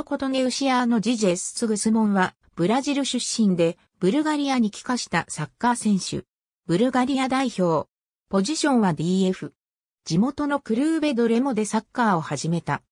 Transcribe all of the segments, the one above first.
ト・コトネウシアーノ・ジジェス・グスモンは、ブラジル出身で、ブルガリアに帰化したサッカー選手。ブルガリア代表。ポジションは DF。地元のクルーベドレモでサッカーを始めた。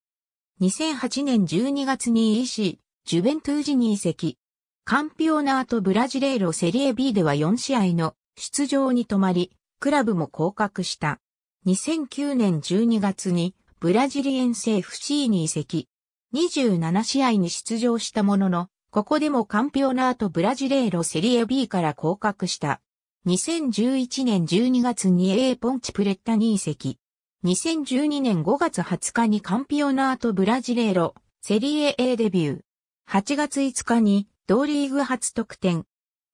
2008年12月に EC、ジュベントゥージに移籍。カンピオナートブラジレーロセリエ B では4試合の出場に止まり、クラブも降格した。2009年12月にブラジリエンセ FC に移籍。27試合に出場したものの、ここでもカンピオナートブラジレーロセリエ B から降格した。2011年12月に A ポンチプレッタに移籍。2012年5月20日にカンピオナートブラジレーロセリエ A デビュー。8月5日に同リーグ初得点。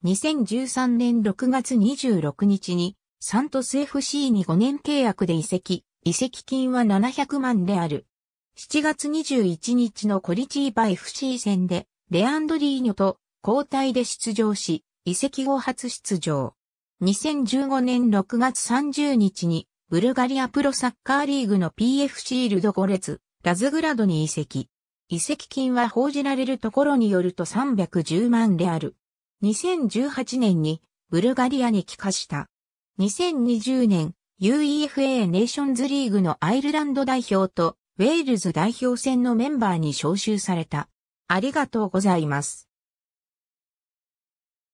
2013年6月26日にサントス FC に5年契約で移籍。移籍金は700万である。7月21日のコリチーバ FC 戦で、レアンドリーニョと交代で出場し、移籍後初出場。2015年6月30日に、ブルガリアプロサッカーリーグの PF シールド5列、ラズグラドに移籍。移籍金は報じられるところによると310万レアル。2018年にブルガリアに帰化した。2020年 UEFA ネーションズリーグのアイルランド代表とウェールズ代表戦のメンバーに招集された。ありがとうございます。